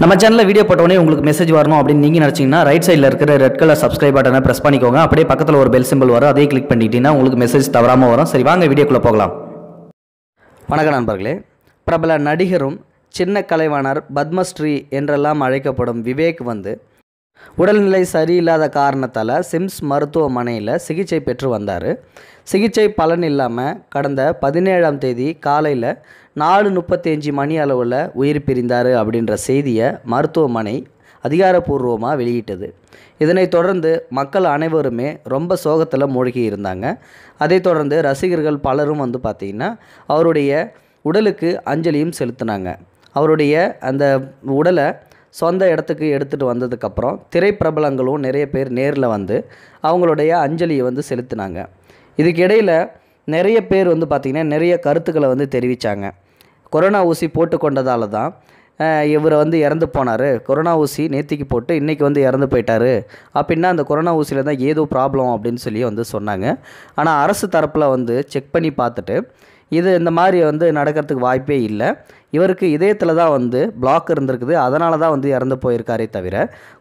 நம்ம சேனலில் வீடியோ போட்டோடனே உங்களுக்கு மெசேஜ் வரணும் அப்படின்னு நீங்கள் நினச்சிங்கன்னா ரைட் சைடில் இருக்கிற ரெட் கலர் சப்ஸ்கிரைப் பட்டனை ப்ரெஸ் பண்ணிக்கோங்க அப்படியே பக்கத்தில் ஒரு பெல் சிம்பிள் வரும் அதே கிளிக் பண்ணிக்கிட்டீங்கன்னா உங்களுக்கு மெசேஜ் தவறாமல் வரும் சரி வாங்க வீடியோக்குள்ளே போகலாம் வணக்க நண்பர்களே பிரபல நடிகரும் சின்ன கலைவாணர் பத்மஸ்ரீ என்றெல்லாம் அழைக்கப்படும் விவேக் வந்து உடல்நிலை சரியில்லாத காரணத்தால் சிம்ஸ் மருத்துவமனையில் சிகிச்சை பெற்று வந்தார் சிகிச்சை பலன் இல்லாமல் கடந்த பதினேழாம் தேதி காலையில் நாலு முப்பத்தஞ்சு மணி அளவில் உயிர் பிரிந்தார் அப்படின்ற செய்தியை மருத்துவமனை அதிகாரப்பூர்வமாக வெளியிட்டது இதனைத் தொடர்ந்து மக்கள் அனைவருமே ரொம்ப சோகத்தில் மூழ்கி இருந்தாங்க அதைத் தொடர்ந்து ரசிகர்கள் பலரும் வந்து பார்த்திங்கன்னா அவருடைய உடலுக்கு அஞ்சலியும் செலுத்தினாங்க அவருடைய அந்த உடலை சொந்த இடத்துக்கு எடுத்துகிட்டு வந்ததுக்கப்புறம் திரைப்பிரபலங்களும் நிறைய பேர் நேரில் வந்து அவங்களுடைய அஞ்சலியை வந்து செலுத்தினாங்க இதுக்கிடையில் நிறைய பேர் வந்து பார்த்திங்கன்னா நிறைய கருத்துக்களை வந்து தெரிவித்தாங்க கொரோனா ஊசி போட்டுக்கொண்டதால தான் இவரை வந்து இறந்து போனார் கொரோனா ஊசி நேத்திக்கு போட்டு இன்றைக்கி வந்து இறந்து போயிட்டார் அப்படின்னா அந்த கொரோனா ஊசியில் தான் ஏதோ ப்ராப்ளம் அப்படின்னு சொல்லி வந்து சொன்னாங்க ஆனால் அரசு தரப்பில் வந்து செக் பண்ணி பார்த்துட்டு இது இந்த மாதிரி வந்து நடக்கிறதுக்கு வாய்ப்பே இல்லை இவருக்கு இதயத்தில் தான் வந்து பிளாக் இருந்திருக்குது அதனால தான் வந்து இறந்து போயிருக்காரே தவிர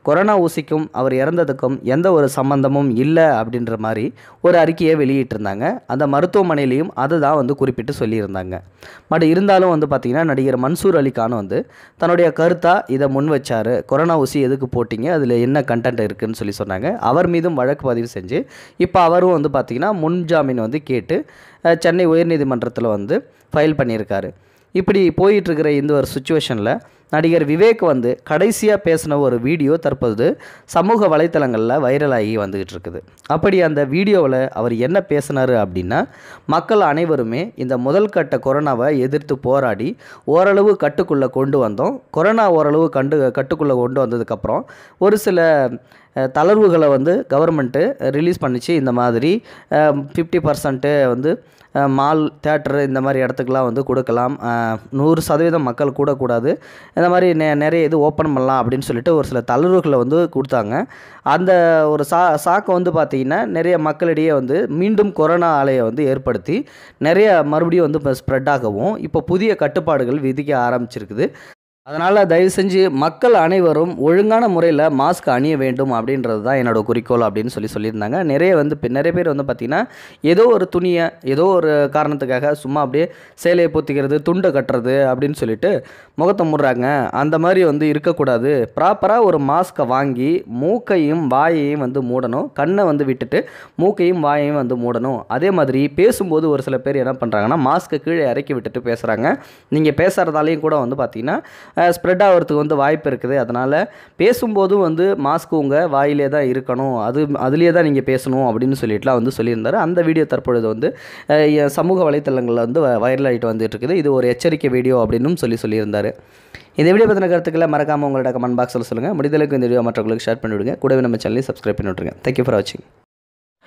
கொரோனா ஊசிக்கும் அவர் இறந்ததுக்கும் எந்த ஒரு சம்பந்தமும் இல்லை அப்படின்ற மாதிரி ஒரு அறிக்கையை வெளியிட்டிருந்தாங்க அந்த மருத்துவமனையிலையும் அதை தான் வந்து குறிப்பிட்டு சொல்லியிருந்தாங்க பட் இருந்தாலும் வந்து பார்த்திங்கன்னா நடிகர் மன்சூர் அலிகான் வந்து தன்னுடைய கருத்தாக இதை முன் வச்சார் கொரோனா ஊசி எதுக்கு போட்டிங்க அதில் என்ன கண்டென்ட் இருக்குதுன்னு சொல்லி சொன்னாங்க அவர் மீதும் வழக்கு பதிவு செஞ்சு இப்போ அவரும் வந்து பார்த்திங்கன்னா முன்ஜாமீன் வந்து கேட்டு சென்னை உயர்நீதிமன்றத்தில் வந்து ஃபைல் பண்ணியிருக்காரு இப்படி போயிட்டுருக்கிற இந்த ஒரு சுச்சுவேஷனில் நடிகர் விவேக் வந்து கடைசியாக பேசின ஒரு வீடியோ தற்போது சமூக வலைத்தளங்களில் வைரலாகி வந்துக்கிட்டு இருக்குது அப்படி அந்த வீடியோவில் அவர் என்ன பேசினார் அப்படின்னா மக்கள் அனைவருமே இந்த முதல் கட்ட கொரோனாவை எதிர்த்து போராடி ஓரளவு கட்டுக்குள்ளே கொண்டு வந்தோம் கொரோனா ஓரளவு கண்டு கட்டுக்குள்ளே கொண்டு வந்ததுக்கப்புறம் ஒரு சில தளர்வுகளை வந்து கவர்மெண்ட்டு ரிலீஸ் பண்ணிச்சு இந்த மாதிரி ஃபிஃப்டி பர்சன்ட்டு வந்து மால் தேட்டரு இந்த மாதிரி இடத்துக்குலாம் வந்து கொடுக்கலாம் நூறு சதவீதம் மக்கள் கூடக்கூடாது இந்த மாதிரி நெ நிறைய இது ஓப்பன் பண்ணலாம் அப்படின்னு சொல்லிட்டு ஒரு சில தளர்வுகளை வந்து கொடுத்தாங்க அந்த ஒரு சா சாக்கை வந்து பார்த்திங்கன்னா நிறைய மக்களிடையே வந்து மீண்டும் கொரோனா அலையை வந்து ஏற்படுத்தி நிறைய மறுபடியும் வந்து ஸ்ப்ரெட் ஆகவும் இப்போ புதிய கட்டுப்பாடுகள் விதிக்க ஆரம்பிச்சிருக்குது அதனால் தயவு செஞ்சு மக்கள் அனைவரும் ஒழுங்கான முறையில் மாஸ்க் அணிய வேண்டும் அப்படின்றது தான் என்னோடய குறிக்கோள் அப்படின்னு சொல்லி சொல்லியிருந்தாங்க நிறைய வந்து நிறைய பேர் வந்து பார்த்திங்கன்னா ஏதோ ஒரு துணியை ஏதோ ஒரு காரணத்துக்காக சும்மா அப்படியே சேலையை பொத்திக்கிறது துண்டை கட்டுறது அப்படின்னு சொல்லிட்டு முகத்தை முடுறாங்க அந்த மாதிரி வந்து இருக்கக்கூடாது ப்ராப்பராக ஒரு மாஸ்க்கை வாங்கி மூக்கையும் வாயையும் வந்து மூடணும் கண்ணை வந்து விட்டுட்டு மூக்கையும் வாயையும் வந்து மூடணும் அதே மாதிரி பேசும்போது ஒரு சில பேர் என்ன பண்ணுறாங்கன்னா மாஸ்க்கை கீழே இறக்கி விட்டுட்டு பேசுகிறாங்க நீங்கள் பேசுகிறதாலையும் கூட வந்து பார்த்திங்கன்னா ஸ்ப்ரெட் ஆகிறதுக்கு வந்து வாய்ப்பு இருக்குது அதனால் பேசும்போதும் வந்து மாஸ்க் உங்கள் வாயிலே தான் இருக்கணும் அது அதுலேயே தான் நீங்கள் பேசணும் அப்படின்னு சொல்லிட்டுலாம் வந்து சொல்லியிருந்தார் அந்த வீடியோ தற்பொழுது வந்து சமூக வலைத்தளங்களில் வந்து வைரல் ஆகிட்டு வந்துட்டு இருக்குது இது ஒரு எச்சரிக்கை வீடியோ அப்படின்னு சொல்லி சொல்லியிருந்தார் இந்த வீடியோ பற்றின கருத்துக்களை மறக்காமல் உங்களோட கமெண்ட் பாக்ஸில் சொல்லுங்கள் முடிதலுக்கு இந்த வீடியோ மற்றவங்களுக்கு ஷேர் பண்ணிவிடுங்க கூடவே நம்ம சேனலையும் சப்ஸ்கிரைப் பண்ணி தேங்க்யூ ஃபார் வாட்சிங்